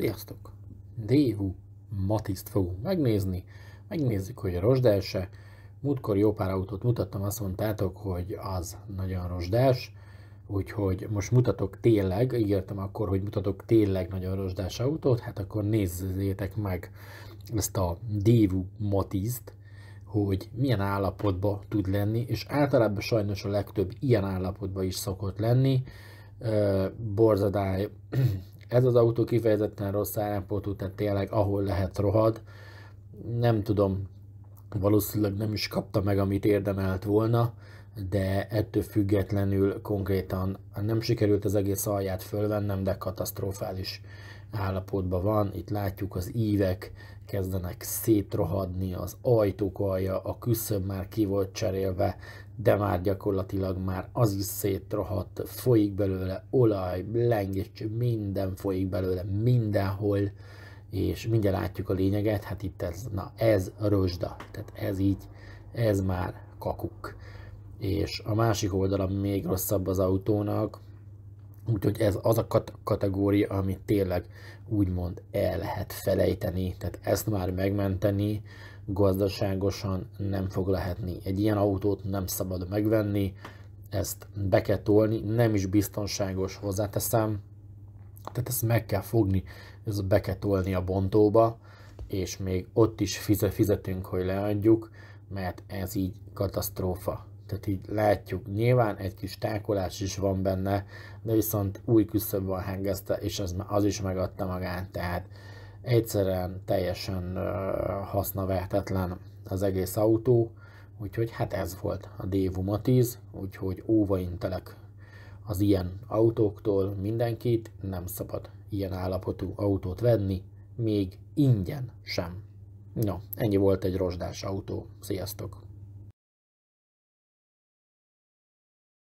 Sziasztok! Dévú Matiszt fogunk megnézni. Megnézzük, hogy a rozsdelse. Múltkor jó pár autót mutattam, azt mondtátok, hogy az nagyon rozsdás. Úgyhogy most mutatok tényleg, ígértem akkor, hogy mutatok tényleg nagyon rozsdás autót, hát akkor nézzétek meg ezt a Dévú Matiszt, hogy milyen állapotba tud lenni, és általában sajnos a legtöbb ilyen állapotba is szokott lenni, borzadály ez az autó kifejezetten rossz állapotú, tehát tényleg ahol lehet rohad. Nem tudom, valószínűleg nem is kapta meg, amit érdemelt volna, de ettől függetlenül konkrétan nem sikerült az egész alját fölvennem, de katasztrofális állapotban van. Itt látjuk az ívek kezdenek szétrohadni, az ajtók alja, a küszöb már ki volt cserélve, de már gyakorlatilag már az is szétrohadt, folyik belőle olaj, lengés, minden folyik belőle, mindenhol és mindjárt látjuk a lényeget, hát itt ez, na ez rözsda, tehát ez így, ez már kakuk. És a másik oldala még rosszabb az autónak, úgyhogy ez az a kat- kategória, amit tényleg úgymond el lehet felejteni, tehát ezt már megmenteni gazdaságosan nem fog lehetni. Egy ilyen autót nem szabad megvenni, ezt be kell tolni, nem is biztonságos hozzáteszem, tehát ezt meg kell fogni, ez be kell tolni a bontóba, és még ott is fizetünk, hogy leadjuk, mert ez így katasztrófa. Tehát így látjuk, nyilván egy kis tákolás is van benne, de viszont új küszöb van hengezte, és az, az is megadta magát, tehát egyszerűen teljesen hasznavehetetlen az egész autó, úgyhogy hát ez volt a Dévuma 10, úgyhogy óvaintelek az ilyen autóktól mindenkit nem szabad ilyen állapotú autót venni, még ingyen sem. Na, ennyi volt egy rozsdás autó. Sziasztok!